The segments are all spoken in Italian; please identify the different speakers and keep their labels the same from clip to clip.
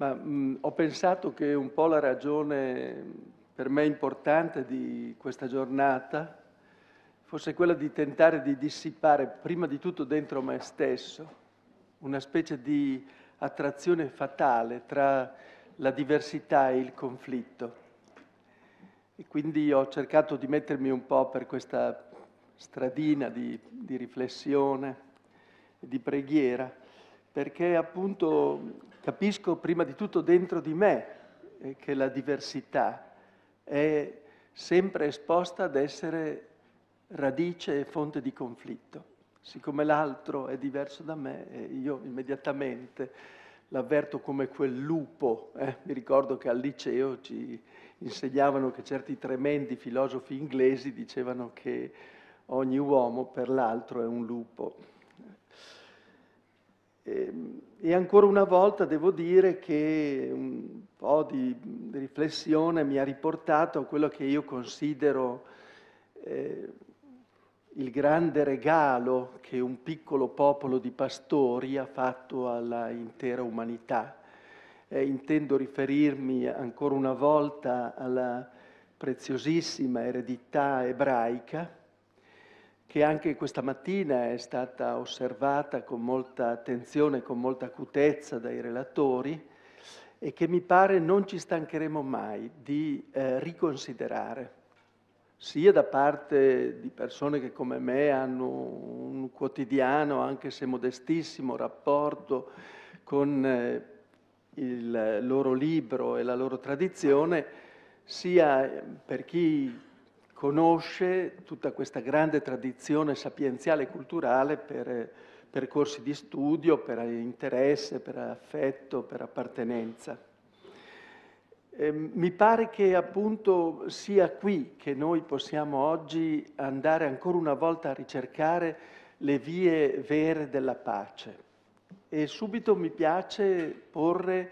Speaker 1: Ma mh, mm, ho pensato che un po' la ragione mm, per me importante di questa giornata fosse quella di tentare di dissipare prima di tutto dentro me stesso una specie di attrazione fatale tra la diversità e il conflitto. E quindi ho cercato di mettermi un po' per questa stradina di, di riflessione, di preghiera, perché appunto Capisco prima di tutto dentro di me eh, che la diversità è sempre esposta ad essere radice e fonte di conflitto. Siccome l'altro è diverso da me, eh, io immediatamente l'avverto come quel lupo. Eh. Mi ricordo che al liceo ci insegnavano che certi tremendi filosofi inglesi dicevano che ogni uomo per l'altro è un lupo. Ehm, e ancora una volta devo dire che un po' di riflessione mi ha riportato a quello che io considero eh, il grande regalo che un piccolo popolo di pastori ha fatto all'intera umanità. Eh, intendo riferirmi ancora una volta alla preziosissima eredità ebraica che anche questa mattina è stata osservata con molta attenzione, con molta acutezza dai relatori e che mi pare non ci stancheremo mai di eh, riconsiderare, sia da parte di persone che come me hanno un quotidiano, anche se modestissimo, rapporto con eh, il loro libro e la loro tradizione, sia per chi conosce tutta questa grande tradizione sapienziale e culturale per, eh, percorsi di studio, per interesse, per affetto, per appartenenza. Eh, mi pare che appunto sia qui che noi possiamo oggi andare ancora una volta a ricercare le vie vere della pace. E subito mi piace porre eh,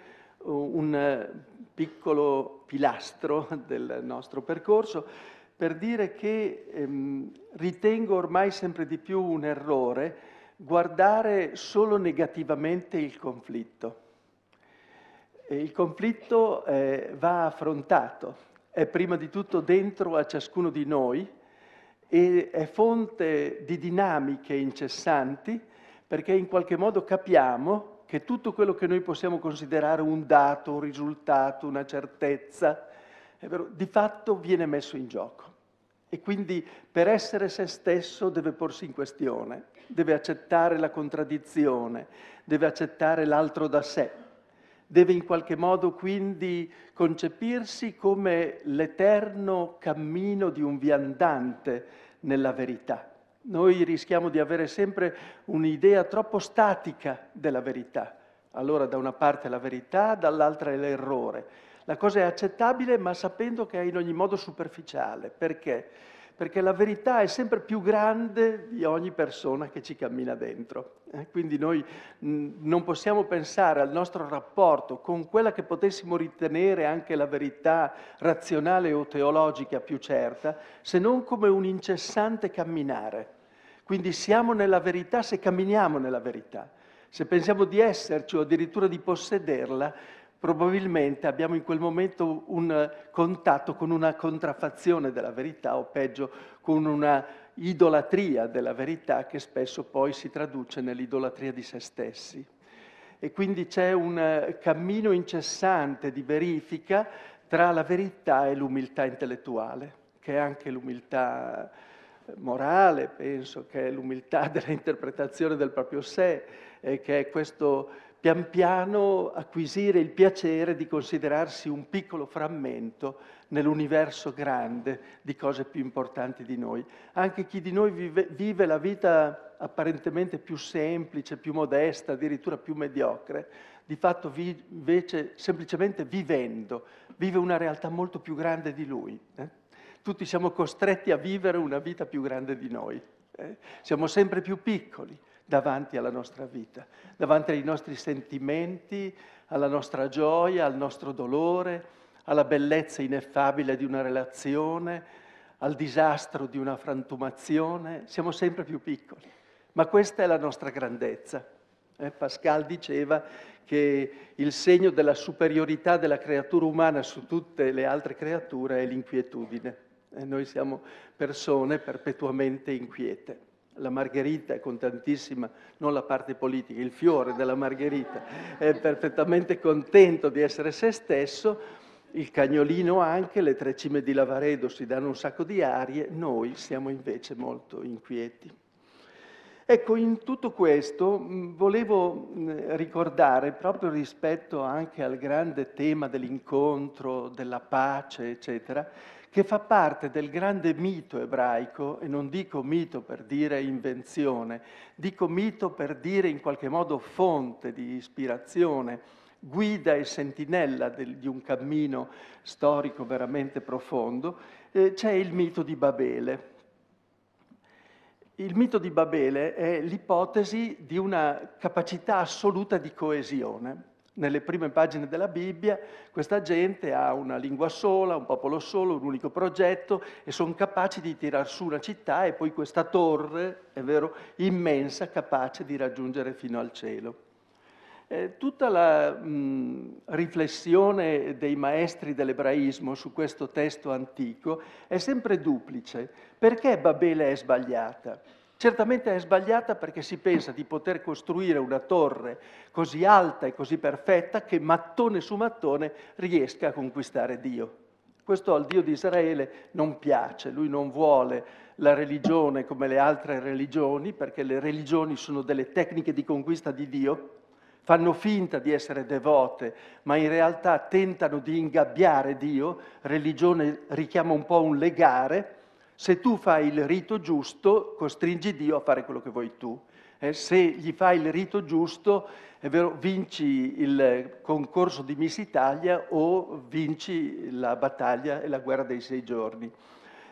Speaker 1: un piccolo pilastro del nostro percorso per dire che ehm, ritengo ormai sempre di più un errore guardare solo negativamente il conflitto. il conflitto eh, va affrontato, è prima di tutto dentro a ciascuno di noi e è fonte di dinamiche incessanti perché in qualche modo capiamo che tutto quello che noi possiamo considerare un dato, un risultato, una certezza, vero, di fatto viene messo in gioco. E quindi per essere se stesso deve porsi in questione, deve accettare la contraddizione, deve accettare l'altro da sé, deve in qualche modo quindi concepirsi come l'eterno cammino di un viandante nella verità. Noi rischiamo di avere sempre un'idea troppo statica della verità. Allora da una parte la verità, dall'altra l'errore la cosa è accettabile ma sapendo che è in ogni modo superficiale. Perché? Perché la verità è sempre più grande di ogni persona che ci cammina dentro. Eh? Quindi noi mh, non possiamo pensare al nostro rapporto con quella che potessimo ritenere anche la verità razionale o teologica più certa, se non come un incessante camminare. Quindi siamo nella verità se camminiamo nella verità. Se pensiamo di esserci o addirittura di possederla, probabilmente abbiamo in quel momento un eh, contatto con una contraffazione della verità o peggio con una idolatria della verità che spesso poi si traduce nell'idolatria di se stessi. E quindi c'è un eh, cammino incessante di verifica tra la verità e l'umiltà intellettuale, che è anche l'umiltà eh, morale, penso, che è l'umiltà dell'interpretazione del proprio sé, che è questo pian piano acquisire il piacere di considerarsi un piccolo frammento nell'universo grande di cose più importanti di noi. Anche chi di noi vive, vive la vita apparentemente più semplice, più modesta, addirittura più mediocre, di fatto vi, invece semplicemente vivendo, vive una realtà molto più grande di lui. Eh? Tutti siamo costretti a vivere una vita più grande di noi. Eh? Siamo sempre più piccoli, davanti alla nostra vita, davanti ai nostri sentimenti, alla nostra gioia, al nostro dolore, alla bellezza ineffabile di una relazione, al disastro di una frantumazione, siamo sempre più piccoli. Ma questa è la nostra grandezza. Eh, Pascal diceva che il segno della superiorità della creatura umana su tutte le altre creature è l'inquietudine. E noi siamo persone perpetuamente inquiete la margherita con tantissima, non la parte politica, il fiore della margherita, è perfettamente contento di essere se stesso, il cagnolino anche, le tre cime di Lavaredo si danno un sacco di arie, noi siamo invece molto inquieti. Ecco, in tutto questo mm, volevo mm, ricordare, proprio rispetto anche al grande tema dell'incontro, della pace, eccetera, che fa parte del grande mito ebraico, e non dico mito per dire invenzione, dico mito per dire in qualche modo fonte di ispirazione, guida e sentinella del, di un cammino storico veramente profondo, eh, c'è il mito di Babele. Il mito di Babele è l'ipotesi di una capacità assoluta di coesione nelle prime pagine della Bibbia, questa gente ha una lingua sola, un popolo solo, un unico progetto e sono capaci di tirar su una città e poi questa torre, è vero, immensa, capace di raggiungere fino al cielo. Eh, tutta la mh, riflessione dei maestri dell'ebraismo su questo testo antico è sempre duplice. Perché Babele è sbagliata? Certamente è sbagliata perché si pensa di poter costruire una torre così alta e così perfetta che mattone su mattone riesca a conquistare Dio. Questo al Dio di Israele non piace, lui non vuole la religione come le altre religioni, perché le religioni sono delle tecniche di conquista di Dio, fanno finta di essere devote, ma in realtà tentano di ingabbiare Dio, religione richiama un po' un legare, se tu fai il rito giusto, costringi Dio a fare quello che vuoi tu. Eh, se gli fai il rito giusto, è vero, vinci il concorso di Miss Italia o vinci la battaglia e la guerra dei sei giorni.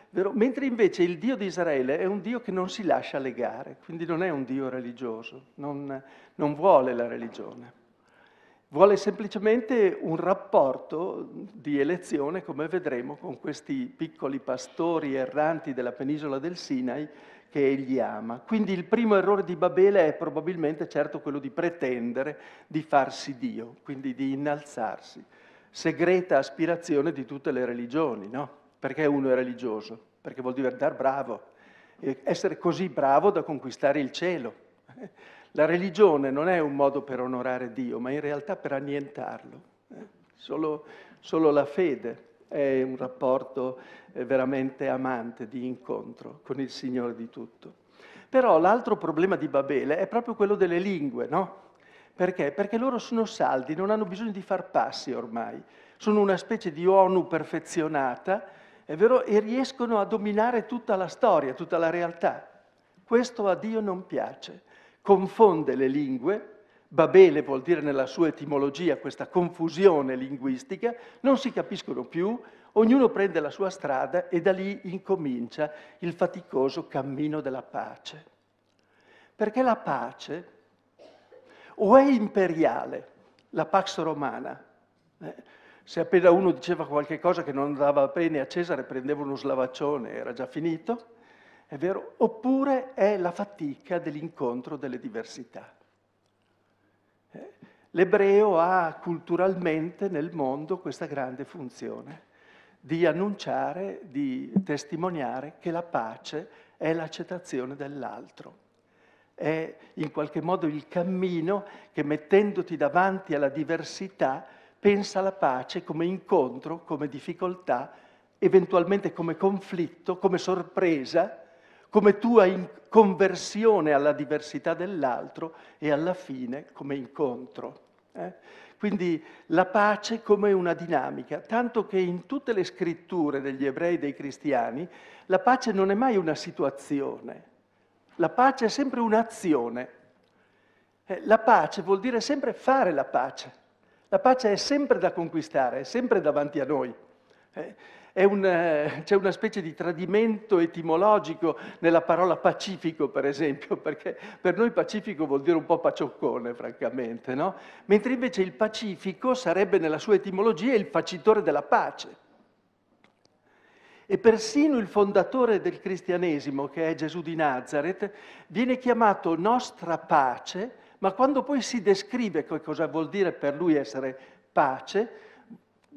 Speaker 1: Vero? Mentre invece il Dio di Israele è un Dio che non si lascia legare, quindi non è un Dio religioso, non, non vuole la religione vuole semplicemente un rapporto di elezione, come vedremo, con questi piccoli pastori erranti della penisola del Sinai che egli ama. Quindi il primo errore di Babele è probabilmente certo quello di pretendere di farsi Dio, quindi di innalzarsi, segreta aspirazione di tutte le religioni, no? Perché uno è religioso? Perché vuol dire dar bravo, essere così bravo da conquistare il cielo la religione non è un modo per onorare Dio, ma in realtà per annientarlo. Eh. Solo, solo la fede è un rapporto eh, veramente amante di incontro con il Signore di tutto. Però l'altro problema di Babele è proprio quello delle lingue, no? Perché? Perché loro sono saldi, non hanno bisogno di far passi ormai. Sono una specie di ONU perfezionata, è vero, e riescono a dominare tutta la storia, tutta la realtà. Questo a Dio non piace confonde le lingue, Babele vuol dire nella sua etimologia questa confusione linguistica, non si capiscono più, ognuno prende la sua strada e da lì incomincia il faticoso cammino della pace. Perché la pace o è imperiale, la pax romana, eh? se appena uno diceva qualcosa che non andava bene a Cesare prendeva uno slavaccione, era già finito, è vero? Oppure è la fatica dell'incontro delle diversità. Eh? L'ebreo ha culturalmente nel mondo questa grande funzione di annunciare, di testimoniare che la pace è l'accettazione dell'altro è in qualche modo il cammino che mettendoti davanti alla diversità pensa alla pace come incontro, come difficoltà, eventualmente come conflitto, come sorpresa, come tua conversione alla diversità dell'altro e alla fine come incontro. Eh? Quindi la pace come una dinamica, tanto che in tutte le scritture degli ebrei e dei cristiani la pace non è mai una situazione, la pace è sempre un'azione. Eh, la pace vuol dire sempre fare la pace, la pace è sempre da conquistare, è sempre davanti a noi. Eh? un, eh, c'è una specie di tradimento etimologico nella parola pacifico, per esempio, perché per noi pacifico vuol dire un po' pacioccone, francamente, no? Mentre invece il pacifico sarebbe nella sua etimologia il facitore della pace. E persino il fondatore del cristianesimo, che è Gesù di Nazareth, viene chiamato nostra pace, ma quando poi si descrive cosa vuol dire per lui essere pace,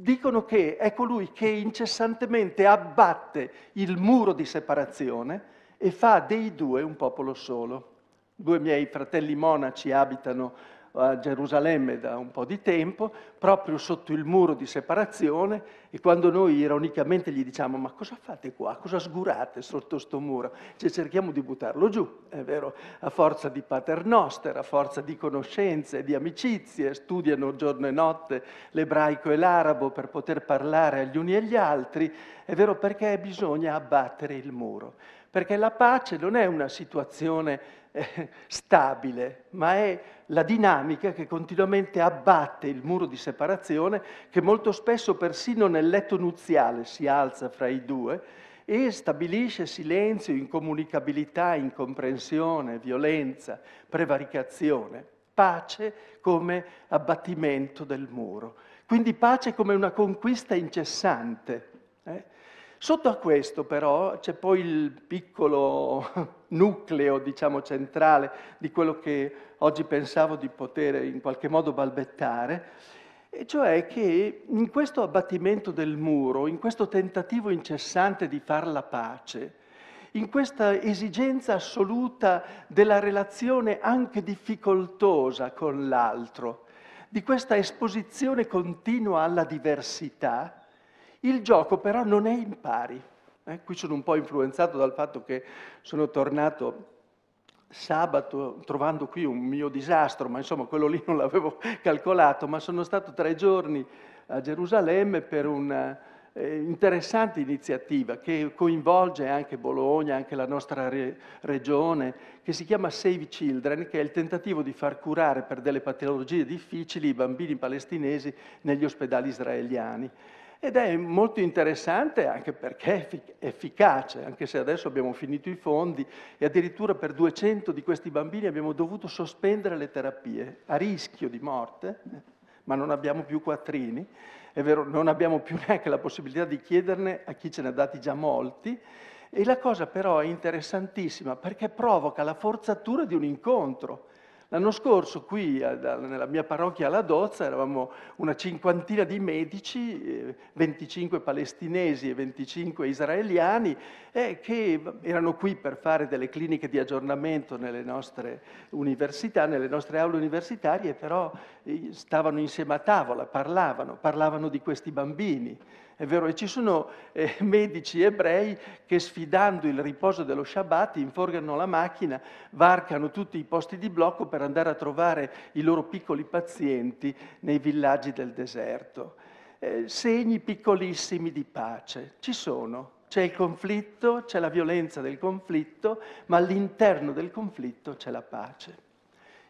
Speaker 1: dicono che è colui che incessantemente abbatte il muro di separazione e fa dei due un popolo solo. Due miei fratelli monaci abitano a Gerusalemme da un po' di tempo, proprio sotto il muro di separazione, e quando noi ironicamente gli diciamo ma cosa fate qua, cosa sgurate sotto questo muro? Cioè cerchiamo di buttarlo giù, è vero, a forza di paternoster, a forza di conoscenze, di amicizie, studiano giorno e notte l'ebraico e l'arabo per poter parlare agli uni e agli altri, è vero perché bisogna abbattere il muro, perché la pace non è una situazione stabile, ma è la dinamica che continuamente abbatte il muro di separazione che molto spesso persino nel letto nuziale si alza fra i due e stabilisce silenzio, incomunicabilità, incomprensione, violenza, prevaricazione, pace come abbattimento del muro. Quindi pace come una conquista incessante Sotto a questo però c'è poi il piccolo nucleo, diciamo, centrale di quello che oggi pensavo di poter in qualche modo balbettare, e cioè che in questo abbattimento del muro, in questo tentativo incessante di far la pace, in questa esigenza assoluta della relazione anche difficoltosa con l'altro, di questa esposizione continua alla diversità, il gioco però non è in pari. Eh, qui sono un po' influenzato dal fatto che sono tornato sabato trovando qui un mio disastro, ma insomma quello lì non l'avevo calcolato, ma sono stato tre giorni a Gerusalemme per una eh, interessante iniziativa che coinvolge anche Bologna, anche la nostra re- regione, che si chiama Save Children, che è il tentativo di far curare per delle patologie difficili i bambini palestinesi negli ospedali israeliani. Ed è molto interessante anche perché è efficace, anche se adesso abbiamo finito i fondi e addirittura per 200 di questi bambini abbiamo dovuto sospendere le terapie a rischio di morte, ma non abbiamo più quattrini, è vero, non abbiamo più neanche la possibilità di chiederne a chi ce ne ha dati già molti. E la cosa però è interessantissima perché provoca la forzatura di un incontro L'anno scorso qui nella mia parrocchia alla Dozza eravamo una cinquantina di medici, 25 eh, palestinesi e 25 israeliani, eh, che erano qui per fare delle cliniche di aggiornamento nelle nostre università, nelle nostre aule universitarie, però eh, stavano insieme a tavola, parlavano, parlavano di questi bambini. È vero, e ci sono eh, medici ebrei che sfidando il riposo dello Shabbat inforgano la macchina, varcano tutti i posti di blocco per andare a trovare i loro piccoli pazienti nei villaggi del deserto. Eh, segni piccolissimi di pace ci sono. C'è il conflitto, c'è la violenza del conflitto, ma all'interno del conflitto c'è la pace.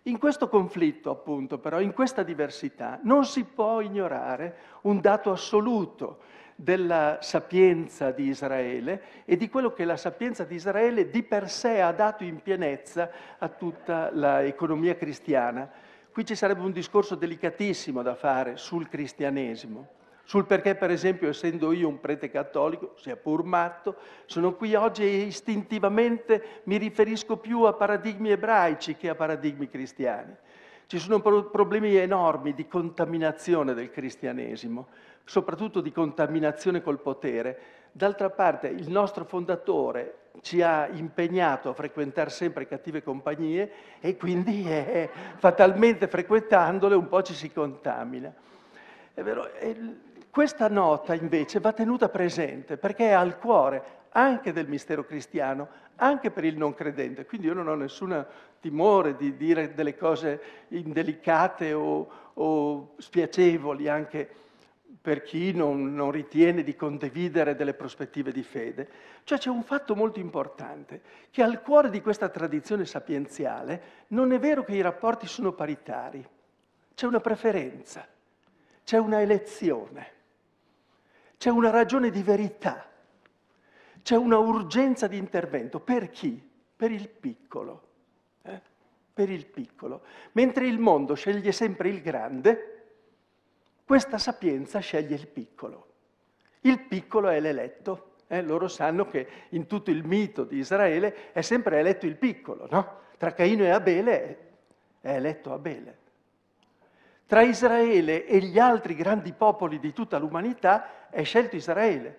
Speaker 1: In questo conflitto, appunto, però, in questa diversità, non si può ignorare un dato assoluto della sapienza di Israele e di quello che la sapienza di Israele di per sé ha dato in pienezza a tutta l'economia cristiana. Qui ci sarebbe un discorso delicatissimo da fare sul cristianesimo sul perché, per esempio, essendo io un prete cattolico, sia pur matto, sono qui oggi e istintivamente mi riferisco più a paradigmi ebraici che a paradigmi cristiani. Ci sono problemi enormi di contaminazione del cristianesimo, soprattutto di contaminazione col potere. D'altra parte, il nostro fondatore ci ha impegnato a frequentare sempre cattive compagnie e quindi eh, fatalmente frequentandole un po' ci si contamina. È vero, questa nota invece va tenuta presente perché è al cuore anche del mistero cristiano, anche per il non credente. Quindi io non ho nessun timore di dire delle cose indelicate o, o spiacevoli anche per chi non, non, ritiene di condividere delle prospettive di fede. Cioè c'è un fatto molto importante, che al cuore di questa tradizione sapienziale non è vero che i rapporti sono paritari, c'è una preferenza, c'è una elezione. C'è una ragione di verità, c'è una urgenza di intervento. Per chi? Per il piccolo. Eh? Per il piccolo. Mentre il mondo sceglie sempre il grande, questa sapienza sceglie il piccolo. Il piccolo è l'eletto. Eh, loro sanno che in tutto il mito di Israele è sempre eletto il piccolo, no? Tra Caino e Abele è eletto Abele. Tra Israele e gli altri grandi popoli di tutta l'umanità è scelto Israele.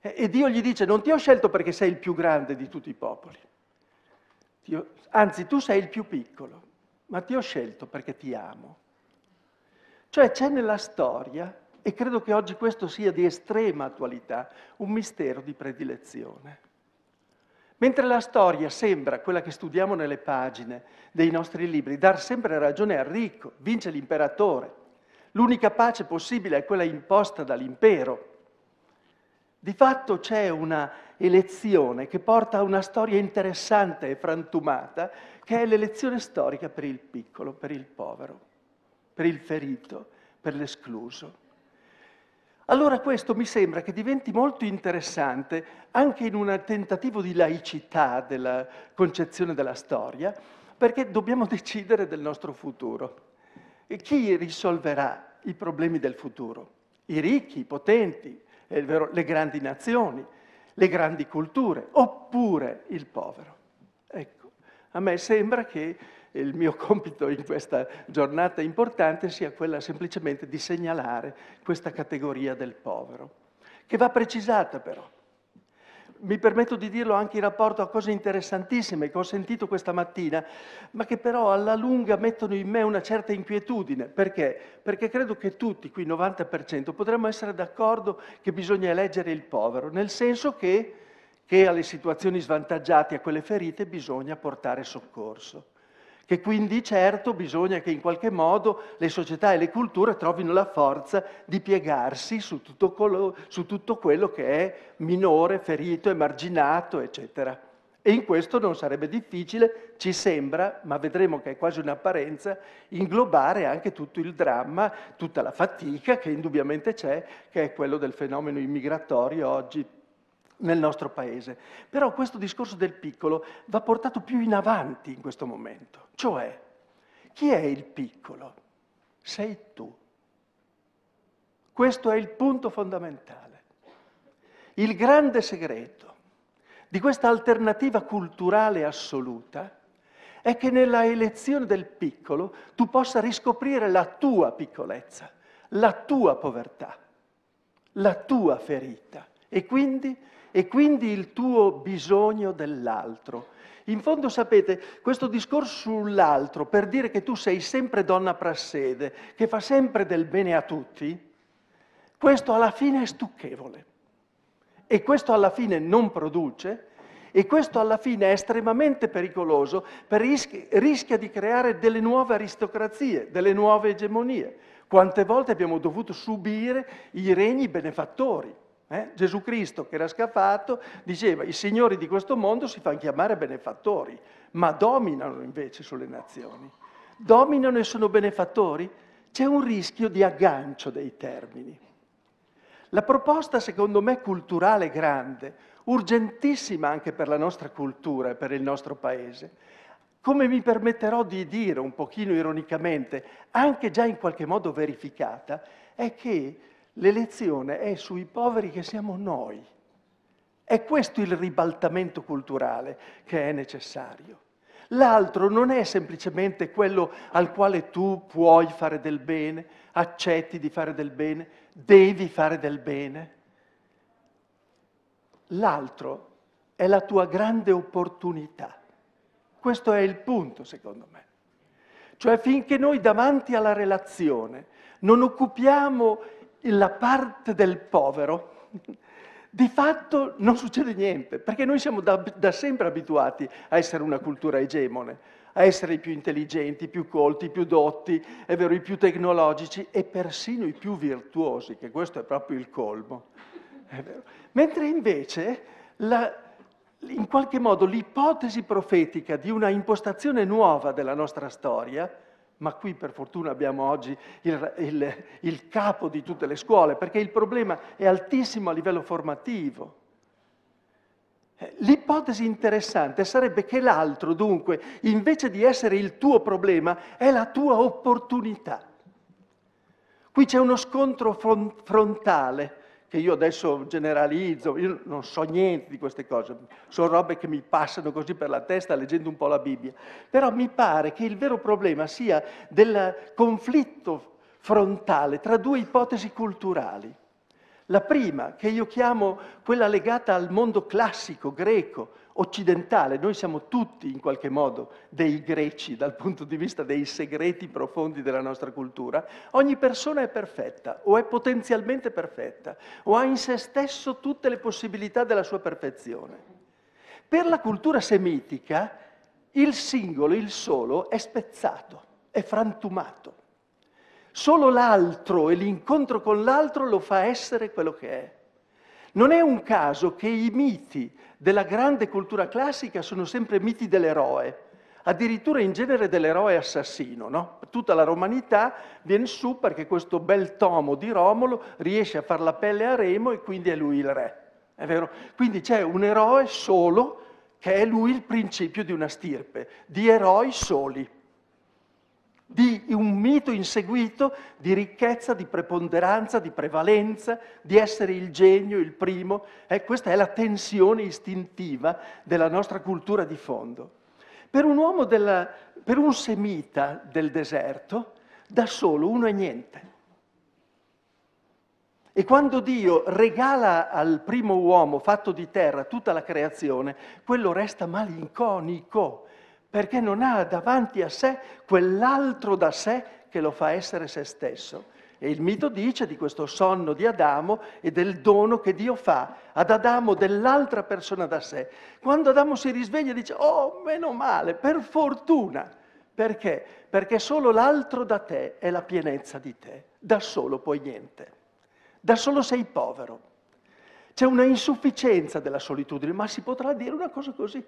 Speaker 1: E Dio gli dice, non ti ho scelto perché sei il più grande di tutti i popoli, anzi tu sei il più piccolo, ma ti ho scelto perché ti amo. Cioè c'è nella storia, e credo che oggi questo sia di estrema attualità, un mistero di predilezione. Mentre la storia sembra, quella che studiamo nelle pagine dei nostri libri, dar sempre ragione al ricco, vince l'imperatore. L'unica pace possibile è quella imposta dall'impero. Di fatto c'è una elezione che porta a una storia interessante e frantumata, che è l'elezione storica per il piccolo, per il povero, per il ferito, per l'escluso. Allora questo mi sembra che diventi molto interessante anche in un tentativo di laicità della concezione della storia, perché dobbiamo decidere del nostro futuro. E chi risolverà i problemi del futuro? I ricchi, i potenti, vero, le grandi nazioni, le grandi culture, oppure il povero? Ecco, a me sembra che il mio compito in questa giornata importante sia quella semplicemente di segnalare questa categoria del povero, che va precisata però. Mi permetto di dirlo anche in rapporto a cose interessantissime che ho sentito questa mattina, ma che però alla lunga mettono in me una certa inquietudine. Perché? Perché credo che tutti, qui il 90%, potremmo essere d'accordo che bisogna eleggere il povero, nel senso che, che alle situazioni svantaggiate, a quelle ferite, bisogna portare soccorso che quindi certo bisogna che in qualche modo le società e le culture trovino la forza di piegarsi su tutto, quello, su tutto quello che è minore, ferito, emarginato, eccetera. E in questo non sarebbe difficile, ci sembra, ma vedremo che è quasi un'apparenza, inglobare anche tutto il dramma, tutta la fatica che indubbiamente c'è, che è quello del fenomeno immigratorio oggi nel nostro paese. Però questo discorso del piccolo va portato più in avanti in questo momento. Cioè, chi è il piccolo? Sei tu. Questo è il punto fondamentale. Il grande segreto di questa alternativa culturale assoluta è che nella elezione del piccolo tu possa riscoprire la tua piccolezza, la tua povertà, la tua ferita e quindi e quindi il tuo bisogno dell'altro. In fondo, sapete, questo discorso sull'altro, per dire che tu sei sempre donna prassede, che fa sempre del bene a tutti, questo alla fine è stucchevole. E questo alla fine non produce, e questo alla fine è estremamente pericoloso, perché rischia, di creare delle nuove aristocrazie, delle nuove egemonie. Quante volte abbiamo dovuto subire i regni benefattori? Eh? Gesù Cristo, che era scafato, diceva i signori di questo mondo si fanno chiamare benefattori, ma dominano invece sulle nazioni. Dominano e sono benefattori? C'è un rischio di aggancio dei termini. La proposta, secondo me, culturale grande, urgentissima anche per la nostra cultura e per il nostro paese, come mi permetterò di dire un pochino ironicamente, anche già in qualche modo verificata, è che L'elezione è sui poveri che siamo noi. È questo il ribaltamento culturale che è necessario. L'altro non è semplicemente quello al quale tu puoi fare del bene, accetti di fare del bene, devi fare del bene. L'altro è la tua grande opportunità. Questo è il punto, secondo me. Cioè finché noi davanti alla relazione non occupiamo la parte del povero, di fatto non succede niente, perché noi siamo da, da sempre abituati a essere una cultura egemone, a essere i più intelligenti, i più colti, i più dotti, è vero, i più tecnologici e persino i più virtuosi, che questo è proprio il colmo. Mentre invece la, in qualche modo l'ipotesi profetica di una impostazione nuova della nostra storia ma qui per fortuna abbiamo oggi il, il, il capo di tutte le scuole, perché il problema è altissimo a livello formativo. Eh, l'ipotesi interessante sarebbe che l'altro, dunque, invece di essere il tuo problema, è la tua opportunità. Qui c'è uno scontro frontale che io adesso generalizzo, io non so niente di queste cose, sono robe che mi passano così per la testa leggendo un po' la Bibbia, però mi pare che il vero problema sia del conflitto frontale tra due ipotesi culturali. La prima, che io chiamo quella legata al mondo classico greco, occidentale, noi siamo tutti in qualche modo dei greci dal punto di vista dei segreti profondi della nostra cultura, ogni persona è perfetta o è potenzialmente perfetta o ha in se stesso tutte le possibilità della sua perfezione. Per la cultura semitica il singolo, il solo, è spezzato, è frantumato. Solo l'altro e l'incontro con l'altro lo fa essere quello che è. Non è un caso che i miti della grande cultura classica sono sempre miti dell'eroe, addirittura in genere dell'eroe assassino. No? Tutta la romanità viene su perché questo bel tomo di Romolo riesce a far la pelle a Remo e quindi è lui il re. È vero? Quindi c'è un eroe solo che è lui il principio di una stirpe, di eroi soli di un mito inseguito di ricchezza, di preponderanza, di prevalenza, di essere il genio, il primo. Eh, questa è la tensione istintiva della nostra cultura di fondo. Per un uomo, della, per un semita del deserto, da solo uno è niente. E quando Dio regala al primo uomo fatto di terra tutta la creazione, quello resta malinconico perché non ha davanti a sé quell'altro da sé che lo fa essere se stesso. E il mito dice di questo sonno di Adamo e del dono che Dio fa ad Adamo dell'altra persona da sé. Quando Adamo si risveglia dice, oh, meno male, per fortuna. Perché? Perché solo l'altro da te è la pienezza di te. Da solo puoi niente. Da solo sei povero. C'è una insufficienza della solitudine, ma si potrà dire una cosa così?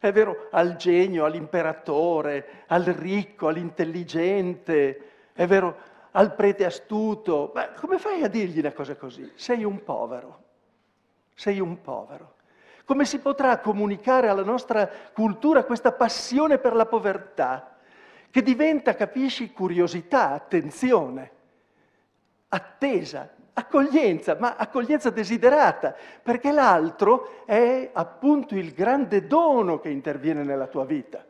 Speaker 1: È vero al genio, all'imperatore, al ricco, all'intelligente, è vero al prete astuto. Ma come fai a dirgli una cosa così? Sei un povero, sei un povero. Come si potrà comunicare alla nostra cultura questa passione per la povertà, che diventa, capisci, curiosità, attenzione, attesa, accoglienza, ma accoglienza desiderata, perché l'altro è appunto il grande dono che interviene nella tua vita.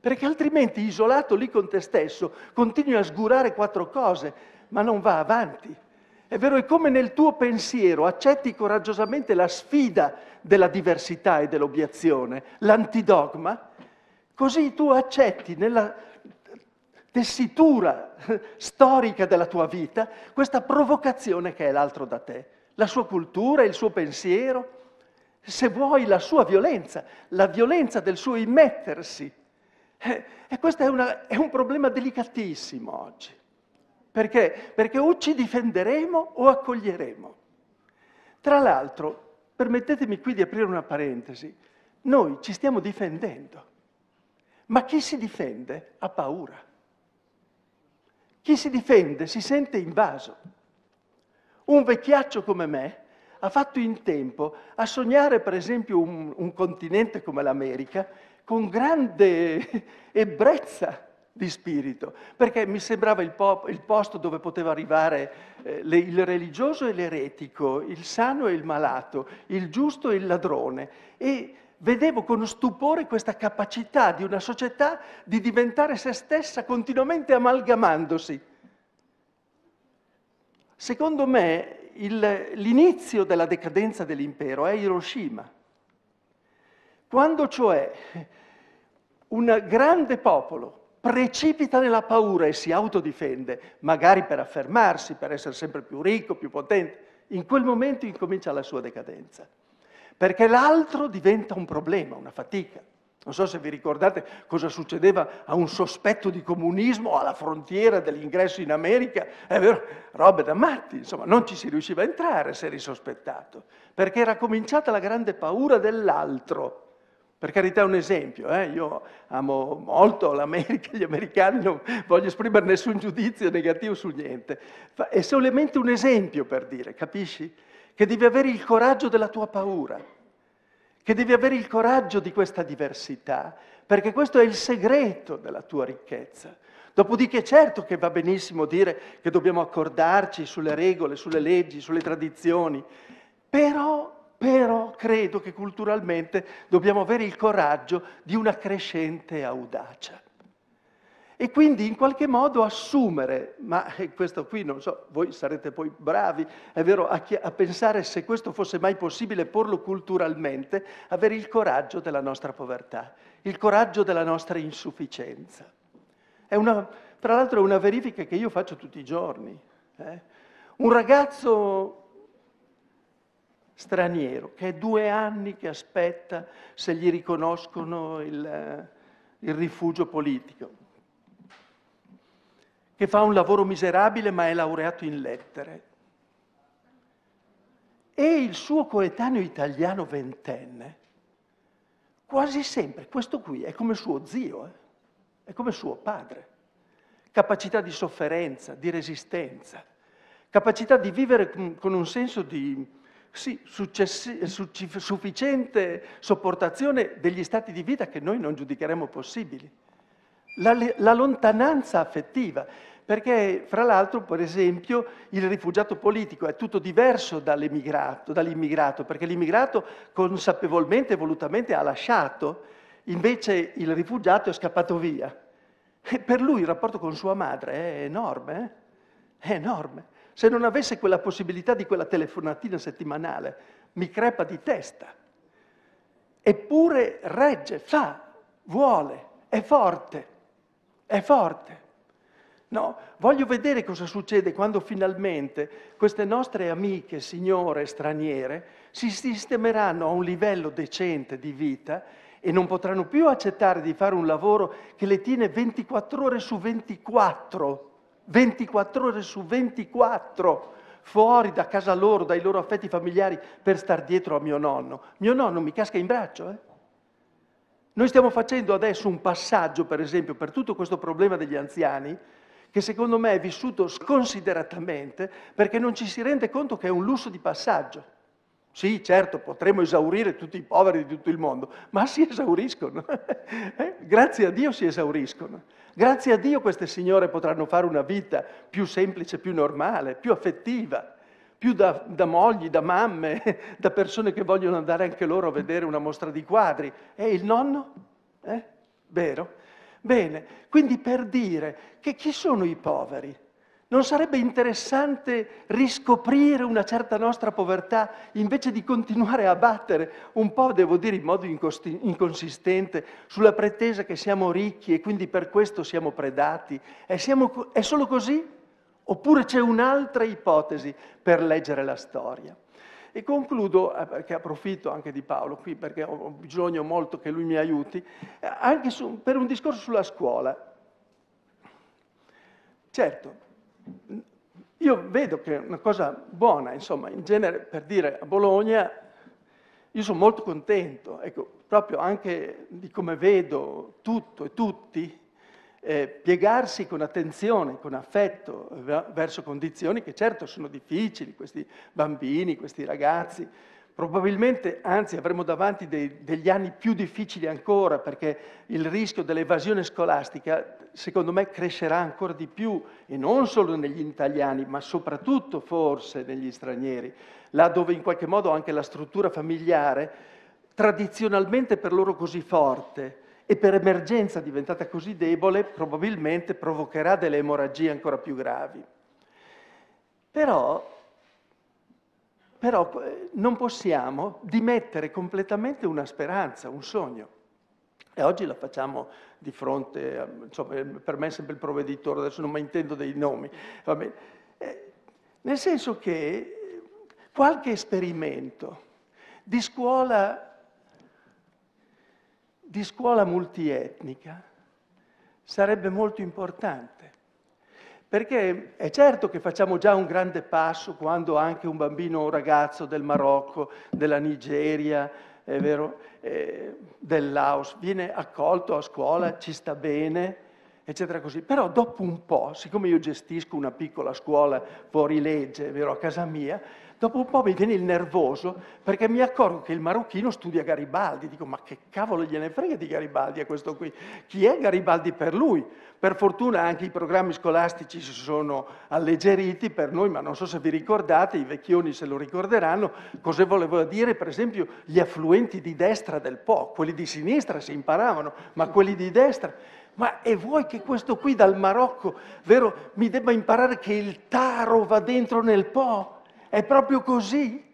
Speaker 1: Perché altrimenti isolato lì con te stesso continui a sgurare quattro cose, ma non va avanti. È vero, è come nel tuo pensiero accetti coraggiosamente la sfida della diversità e dell'obiezione, l'antidogma, così tu accetti nella tessitura storica della tua vita, questa provocazione che è l'altro da te, la sua cultura, il suo pensiero, se vuoi la sua violenza, la violenza del suo immettersi. Eh, e questo è, una, è un problema delicatissimo oggi. Perché? Perché o ci difenderemo o accoglieremo. Tra l'altro, permettetemi qui di aprire una parentesi, noi ci stiamo difendendo, ma chi si difende ha paura. Chi si difende si sente invaso. Un vecchiaccio come me ha fatto in tempo a sognare, per esempio, un, un continente come l'America con grande ebbrezza di spirito, perché mi sembrava il, po- il posto dove poteva arrivare eh, le- il religioso e l'eretico, il sano e il malato, il giusto e il ladrone. E vedevo con stupore questa capacità di una società di diventare se stessa continuamente amalgamandosi. Secondo me il, l'inizio della decadenza dell'impero è Hiroshima, quando cioè un grande popolo precipita nella paura e si autodifende, magari per affermarsi, per essere sempre più ricco, più potente, in quel momento incomincia la sua decadenza perché l'altro diventa un problema, una fatica. Non so se vi ricordate cosa succedeva a un sospetto di comunismo alla frontiera dell'ingresso in America, è vero, robe da matti, insomma, non ci si riusciva a entrare se eri sospettato, perché era cominciata la grande paura dell'altro. Per carità è un esempio, eh? io amo molto l'America, gli americani, non voglio esprimere nessun giudizio negativo su niente, è solamente un esempio per dire, capisci? che devi avere il coraggio della tua paura, che devi avere il coraggio di questa diversità, perché questo è il segreto della tua ricchezza. Dopodiché certo che va benissimo dire che dobbiamo accordarci sulle regole, sulle leggi, sulle tradizioni, però, però credo che culturalmente dobbiamo avere il coraggio di una crescente audacia e quindi in qualche modo assumere, ma eh, questo qui non so, voi sarete poi bravi, è vero, a, chi, a, pensare se questo fosse mai possibile porlo culturalmente, avere il coraggio della nostra povertà, il coraggio della nostra insufficienza. È Una, tra l'altro è una verifica che io faccio tutti i giorni. Eh? Un ragazzo straniero che è due anni che aspetta se gli riconoscono il, eh, il rifugio politico, che fa un lavoro miserabile ma è laureato in lettere. E il suo coetaneo italiano ventenne, quasi sempre, questo qui è come suo zio, eh? è come suo padre. Capacità di sofferenza, di resistenza, capacità di vivere con un senso di sì, successi, sufficiente sopportazione degli stati di vita che noi non giudicheremo possibili la, la lontananza affettiva, perché fra l'altro, per esempio, il rifugiato politico è tutto diverso dall'immigrato, perché l'immigrato consapevolmente e volutamente ha lasciato, invece il rifugiato è scappato via. E per lui il rapporto con sua madre è enorme, eh? è enorme. Se non avesse quella possibilità di quella telefonatina settimanale, mi crepa di testa. Eppure regge, fa, vuole, è forte. È forte. No, voglio vedere cosa succede quando finalmente queste nostre amiche, signore straniere, si sistemeranno a un livello decente di vita e non potranno più accettare di fare un lavoro che le tiene 24 ore su 24, 24 ore su 24, fuori da casa loro, dai loro affetti familiari, per star dietro a mio nonno. Mio nonno mi casca in braccio, eh? Noi stiamo facendo adesso un passaggio, per esempio, per tutto questo problema degli anziani, che secondo me è vissuto sconsideratamente perché non ci si rende conto che è un lusso di passaggio. Sì, certo, potremmo esaurire tutti i poveri di tutto il mondo, ma si esauriscono. eh? Grazie a Dio si esauriscono. Grazie a Dio queste signore potranno fare una vita più semplice, più normale, più affettiva più da, da, mogli, da mamme, da persone che vogliono andare anche loro a vedere una mostra di quadri. E il nonno? Eh? Vero? Bene, quindi per dire che chi sono i poveri? Non sarebbe interessante riscoprire una certa nostra povertà invece di continuare a battere un po', devo dire, in modo inconsistente sulla pretesa che siamo ricchi e quindi per questo siamo predati? E siamo, è solo così Oppure c'è un'altra ipotesi per leggere la storia. E concludo, eh, perché approfitto anche di Paolo qui, perché ho bisogno molto che lui mi aiuti, eh, anche su, per un discorso sulla scuola. Certo, io vedo che è una cosa buona, insomma, in genere per dire a Bologna io sono molto contento, ecco, proprio anche di come vedo tutto e tutti, eh, piegarsi con attenzione, con affetto verso condizioni che certo sono difficili, questi bambini, questi ragazzi. Probabilmente, anzi, avremo davanti dei, degli anni più difficili ancora perché il rischio dell'evasione scolastica, secondo me, crescerà ancora di più e non solo negli italiani, ma soprattutto forse negli stranieri, là dove in qualche modo anche la struttura familiare tradizionalmente per loro così forte, e per emergenza diventata così debole probabilmente provocherà delle emorragie ancora più gravi. Però, però eh, non possiamo dimettere completamente una speranza, un sogno. E oggi la facciamo di fronte, insomma, per me è sempre il provveditore, adesso non mi intendo dei nomi, eh, nel senso che qualche esperimento di scuola di scuola multietnica sarebbe molto importante, perché è certo che facciamo già un grande passo quando anche un bambino o un ragazzo del Marocco, della Nigeria, è vero, eh, del Laos, viene accolto a scuola, ci sta bene, eccetera così. Però dopo un po', siccome io gestisco una piccola scuola fuori legge, vero, a casa mia, Dopo un po' mi viene il nervoso perché mi accorgo che il marocchino studia Garibaldi. Dico, ma che cavolo gliene frega di Garibaldi a questo qui? Chi è Garibaldi per lui? Per fortuna anche i programmi scolastici si sono alleggeriti per noi, ma non so se vi ricordate, i vecchioni se lo ricorderanno, cosa volevo dire per esempio gli affluenti di destra del Po. Quelli di sinistra si imparavano, ma quelli di destra... Ma e vuoi che questo qui dal Marocco, vero, mi debba imparare che il taro va dentro nel Po? È proprio così?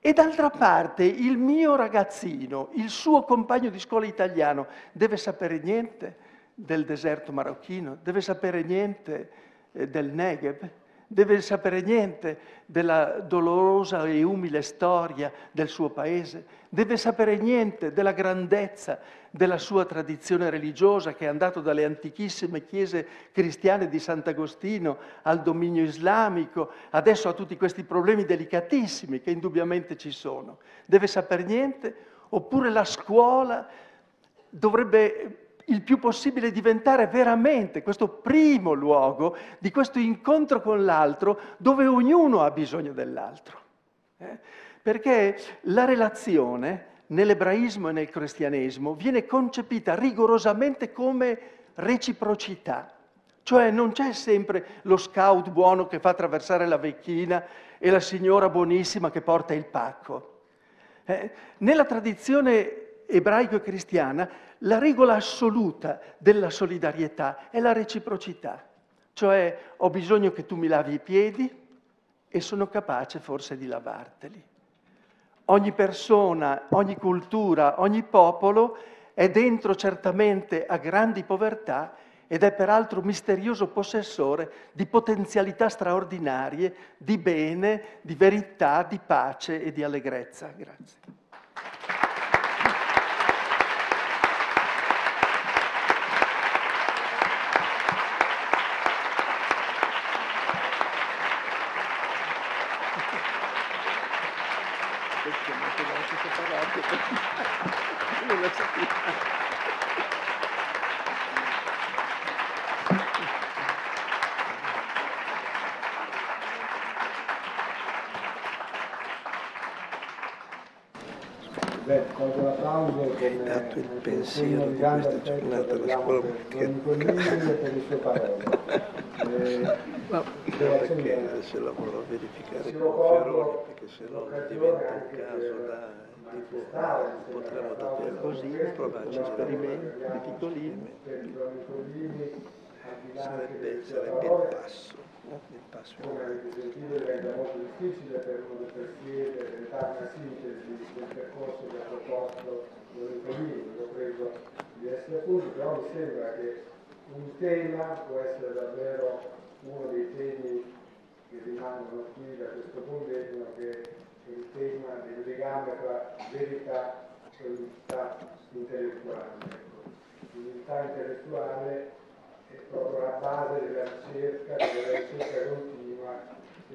Speaker 1: E d'altra parte il mio ragazzino, il suo compagno di scuola italiano, deve sapere niente del deserto marocchino, deve sapere niente eh, del Negev? deve sapere niente della dolorosa e umile storia del suo paese, deve sapere niente della grandezza della sua tradizione religiosa che è andato dalle antichissime chiese cristiane di Sant'Agostino al dominio islamico, adesso a tutti questi problemi delicatissimi che indubbiamente ci sono. Deve sapere niente oppure la scuola dovrebbe il più possibile diventare veramente questo primo luogo di questo incontro con l'altro dove ognuno ha bisogno dell'altro. Eh? Perché la relazione nell'ebraismo e nel cristianesimo viene concepita rigorosamente come reciprocità. Cioè non c'è sempre lo scout buono che fa attraversare la vecchina e la signora buonissima che porta il pacco. Eh? Nella tradizione ebraico-cristiana la regola assoluta della solidarietà è la reciprocità, cioè ho bisogno che tu mi lavi i piedi e sono capace forse di lavarteli. Ogni persona, ogni cultura, ogni popolo è dentro certamente a grandi povertà ed è peraltro misterioso possessore di potenzialità straordinarie, di bene, di verità, di pace e di allegrezza. Grazie. che hai eh, dato il pensiero di questa giornata alla scuola politica. Eh, Ma perché se la vorrò verificare con Ferroni, perché se no diventa un caso da tipo potremmo davvero così provarci esperimenti piccolini. Sarebbe, sarebbe il passo del passo in Ora molto difficile per uno depressivo diventare una sintesi del percorso che ha proposto Lorenzo l'ho preso di essere punti, però mi sembra che un tema può essere davvero uno dei temi che rimangono qui da questo convegno che è il tema del legame tra verità e umiltà intellettuale. L'unità ecco. intellettuale è proprio la base della ricerca, della ricerca continua